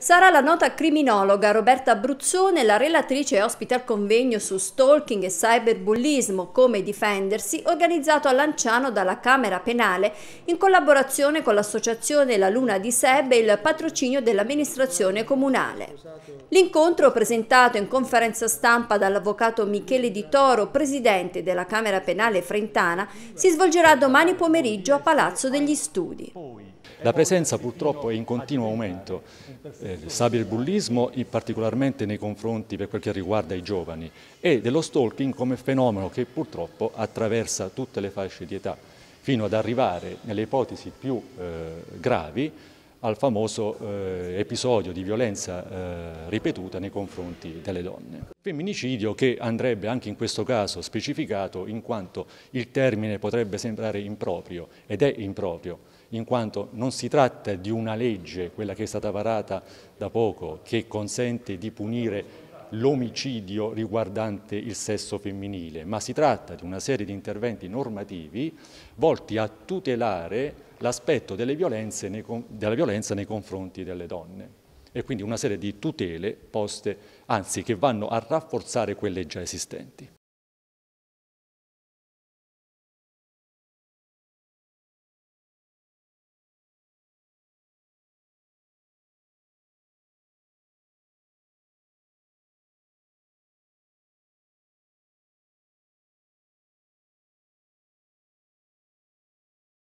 Sarà la nota criminologa Roberta Bruzzone la relatrice ospite al convegno su stalking e cyberbullismo come difendersi organizzato a Lanciano dalla Camera Penale in collaborazione con l'associazione La Luna di Seb e il patrocinio dell'amministrazione comunale. L'incontro presentato in conferenza stampa dall'avvocato Michele Di Toro, presidente della Camera Penale Frentana, si svolgerà domani pomeriggio a Palazzo degli Studi. La presenza purtroppo è in continuo aumento, eh, cyberbullismo particolarmente nei confronti per quel che riguarda i giovani e dello stalking come fenomeno che purtroppo attraversa tutte le fasce di età, fino ad arrivare nelle ipotesi più eh, gravi al famoso eh, episodio di violenza eh, ripetuta nei confronti delle donne. Femminicidio che andrebbe anche in questo caso specificato in quanto il termine potrebbe sembrare improprio ed è improprio in quanto non si tratta di una legge, quella che è stata varata da poco, che consente di punire l'omicidio riguardante il sesso femminile, ma si tratta di una serie di interventi normativi volti a tutelare l'aspetto della violenza nei confronti delle donne e quindi una serie di tutele poste, anzi che vanno a rafforzare quelle già esistenti.